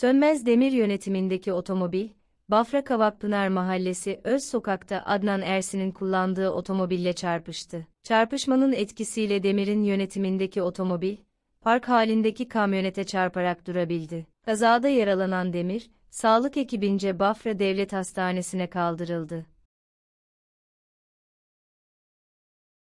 Sönmez Demir yönetimindeki otomobil, Bafra Kavakpınar Mahallesi Öz Sokak'ta Adnan Ersin'in kullandığı otomobille çarpıştı. Çarpışmanın etkisiyle Demir'in yönetimindeki otomobil, park halindeki kamyonete çarparak durabildi. Kazada yaralanan Demir, sağlık ekibince Bafra Devlet Hastanesi'ne kaldırıldı.